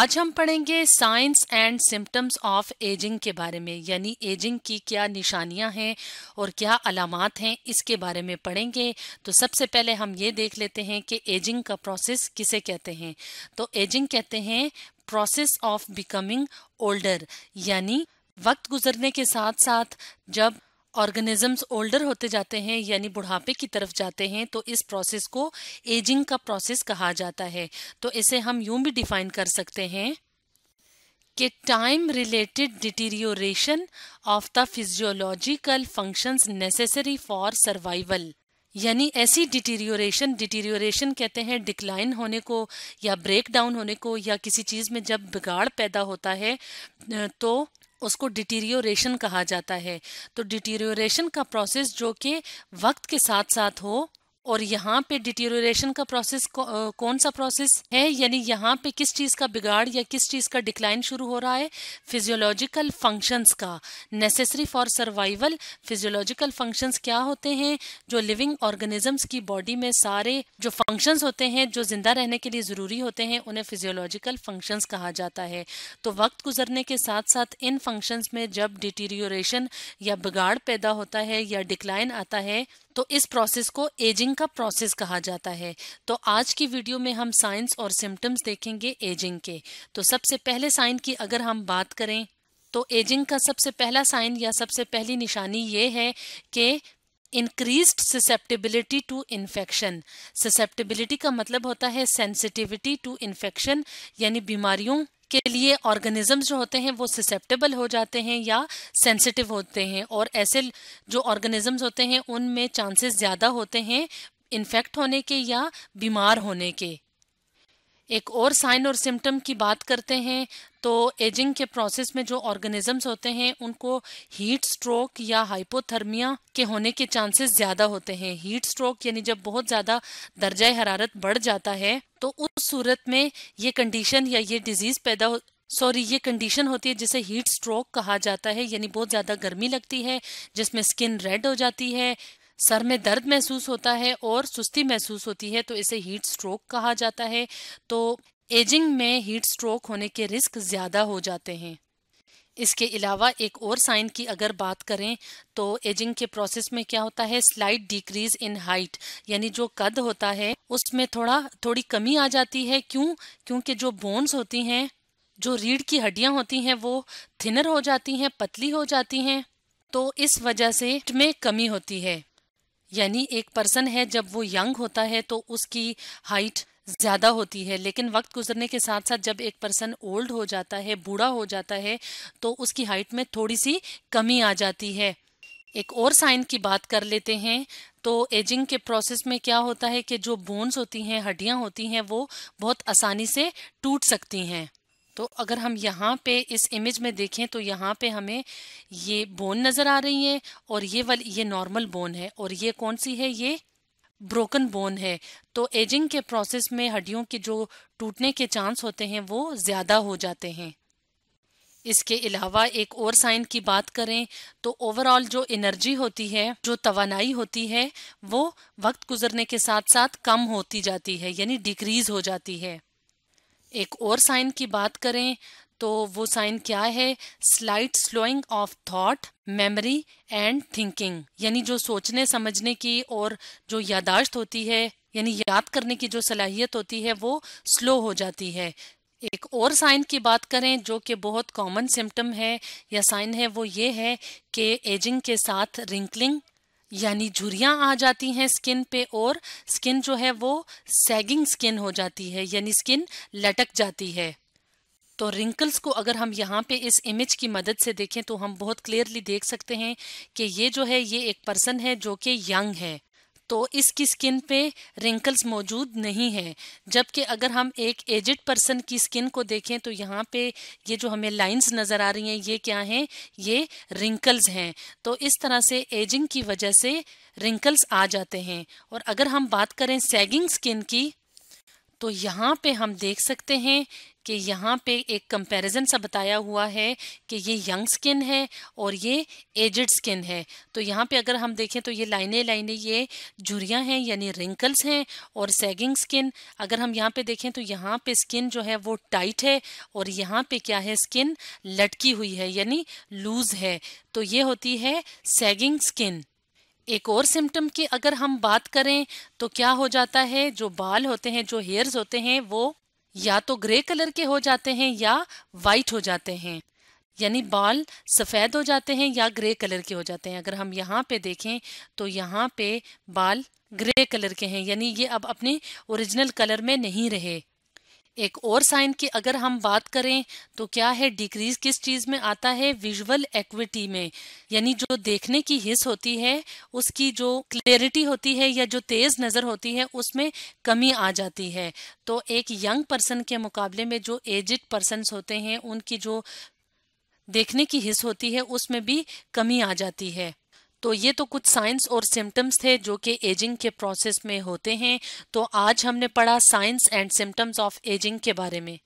आज हम पढ़ेंगे science and symptoms of ageing के बारे में यानी एजिंग की क्या निशानियां हैं और क्या अलामत हैं इसके बारे में पढ़ेंगे तो सबसे पहले हम ये देख लेते हैं कि एजिंग का प्रोसेस किसे कहते हैं तो एजिंग कहते हैं प्रोसेस ऑफ बिकमिंग ओल्डर यानी वक्त गुजरने के साथ साथ जब ऑर्गेनिजम्स ओल्डर होते जाते हैं यानी बुढ़ापे की तरफ जाते हैं तो इस प्रोसेस को एजिंग का प्रोसेस कहा जाता है तो इसे हम यूं भी डिफाइन कर सकते हैं कि time related deterioration of the physiological functions necessary for survival यानी ऐसी डिटीरियोरेशन डिटीरियोरेशन कहते हैं डिक्लाइन होने को या ब्रेक डाउन होने को या किसी चीज़ में जब बिगाड़ पैदा होता है तो उसको डिटीरियोरेशन कहा जाता है तो डिटीरियोरेशन का प्रोसेस जो कि वक्त के साथ साथ हो और यहाँ पे डिटेरेशन का प्रोसेस कौन सा प्रोसेस है यानी यहाँ पे किस चीज़ का बिगाड़ या किस चीज़ का डिक्लाइन शुरू हो रहा है फिजियोलॉजिकल फंक्शंस का necessary for survival physiological functions क्या होते हैं जो लिविंग ऑर्गेनिजम्स की बॉडी में सारे जो फंक्शंस होते हैं जो जिंदा रहने के लिए ज़रूरी होते हैं उन्हें फिजियोलॉजिकल फंक्शंस कहा जाता है तो वक्त गुजरने के साथ साथ इन फंक्शंस में जब डिटीरियोरेशन या बिगाड़ पैदा होता है या डिक्लाइन आता है तो इस प्रोसेस को एजिंग का प्रोसेस कहा जाता है तो आज की वीडियो में हम साइंस और सिम्टम्स देखेंगे एजिंग के तो सबसे पहले साइन की अगर हम बात करें तो एजिंग का सबसे पहला साइन या सबसे पहली निशानी ये है कि increased susceptibility to infection susceptibility का मतलब होता है सेंसिटिविटी टू इन्फेक्शन यानी बीमारियों के लिए ऑर्गेनिजम्स जो होते हैं वो सिसेप्टेबल हो जाते हैं या सेंसिटिव होते हैं और ऐसे जो ऑर्गेनिजम्स होते हैं उनमें चांसेस ज़्यादा होते हैं इन्फेक्ट होने के या बीमार होने के एक और साइन और सिम्टम की बात करते हैं तो एजिंग के प्रोसेस में जो ऑर्गेनिजम्स होते हैं उनको हीट स्ट्रोक या हाइपोथर्मिया के होने के चांसेस ज़्यादा होते हैं हीट स्ट्रोक यानी जब बहुत ज़्यादा दर्जा हरारत बढ़ जाता है तो उस सूरत में ये कंडीशन या ये डिजीज पैदा हो सॉरी ये कंडीशन होती है जिसे हीट स्ट्रोक कहा जाता है यानी बहुत ज़्यादा गर्मी लगती है जिसमें स्किन रेड हो जाती है सर में दर्द महसूस होता है और सुस्ती महसूस होती है तो इसे हीट स्ट्रोक कहा जाता है तो एजिंग में हीट स्ट्रोक होने के रिस्क ज़्यादा हो जाते हैं इसके अलावा एक और साइन की अगर बात करें तो एजिंग के प्रोसेस में क्या होता है स्लाइड डिक्रीज इन हाइट यानी जो कद होता है उसमें थोड़ा थोड़ी कमी आ जाती है क्यों क्योंकि जो बोन्स होती हैं जो रीढ़ की हड्डियां होती हैं वो थिनर हो जाती हैं पतली हो जाती हैं तो इस वजह से में कमी होती है यानी एक पर्सन है जब वो यंग होता है तो उसकी हाइट ज़्यादा होती है लेकिन वक्त गुजरने के साथ साथ जब एक पर्सन ओल्ड हो जाता है बूढ़ा हो जाता है तो उसकी हाइट में थोड़ी सी कमी आ जाती है एक और साइन की बात कर लेते हैं तो एजिंग के प्रोसेस में क्या होता है कि जो बोन्स होती हैं हड्डियां होती हैं वो बहुत आसानी से टूट सकती हैं तो अगर हम यहाँ पे इस इमेज में देखें तो यहाँ पे हमें ये बोन नज़र आ रही है और ये वाली ये नॉर्मल बोन है और ये कौन सी है ये ब्रोकन बोन है तो एजिंग के प्रोसेस में हड्डियों के जो टूटने के चांस होते हैं वो ज़्यादा हो जाते हैं इसके अलावा एक और साइन की बात करें तो ओवरऑल जो एनर्जी होती है जो तवानाई होती है वो वक्त गुजरने के साथ साथ कम होती जाती है यानी डिक्रीज हो जाती है एक और साइन की बात करें तो वो साइन क्या है slight slowing of thought memory and thinking यानी जो सोचने समझने की और जो यादाश्त होती है यानी याद करने की जो सलाहियत होती है वो स्लो हो जाती है एक और साइन की बात करें जो कि बहुत कॉमन सिम्टम है या साइन है वो ये है कि एजिंग के साथ रिंकलिंग यानी झुरियाँ आ जाती हैं स्किन पे और स्किन जो है वो सैगिंग स्किन हो जाती है यानी स्किन लटक जाती है तो रिंकल्स को अगर हम यहाँ पे इस इमेज की मदद से देखें तो हम बहुत क्लियरली देख सकते हैं कि ये जो है ये एक पर्सन है जो कि यंग है तो इसकी स्किन पे रिंकल्स मौजूद नहीं है जबकि अगर हम एक एजड पर्सन की स्किन को देखें तो यहाँ पे ये जो हमें लाइंस नज़र आ रही हैं ये क्या हैं ये रिंकल्स हैं तो इस तरह से एजिंग की वजह से रिंकल्स आ जाते हैं और अगर हम बात करें सैगिंग स्किन की तो यहाँ पे हम देख सकते हैं कि यहाँ पे एक कंपैरिजन सा बताया हुआ है कि ये यंग स्किन है और ये एजड स्किन है तो यहाँ पे अगर हम देखें तो ये लाइने लाइने ये झुरियाँ हैं यानी रिंकल्स हैं और सैगिंग स्किन अगर हम यहाँ पे देखें तो यहाँ पे स्किन जो है वो टाइट है और यहाँ पे क्या है स्किन लटकी हुई है यानी लूज है तो ये होती है सैगिंग स्किन एक और सिम्टम की अगर हम बात करें तो क्या हो जाता है जो बाल होते हैं जो हेयर्स होते हैं वो या तो ग्रे कलर के हो जाते हैं या वाइट हो जाते हैं यानी बाल सफ़ेद हो जाते हैं या ग्रे कलर के हो जाते हैं अगर हम यहाँ पे देखें तो यहाँ पे बाल ग्रे कलर के हैं यानी ये अब अपने ओरिजिनल कलर में नहीं रहे एक और साइन की अगर हम बात करें तो क्या है डिक्रीज किस चीज़ में आता है विजुअल एक्विटी में यानी जो देखने की हिस्स होती है उसकी जो क्लियरिटी होती है या जो तेज़ नज़र होती है उसमें कमी आ जाती है तो एक यंग पर्सन के मुकाबले में जो एजड पर्सनस होते हैं उनकी जो देखने की हिस्स होती है उसमें भी कमी आ जाती है तो ये तो कुछ साइंस और सिम्टम्स थे जो कि एजिंग के प्रोसेस में होते हैं तो आज हमने पढ़ा science and symptoms of ageing के बारे में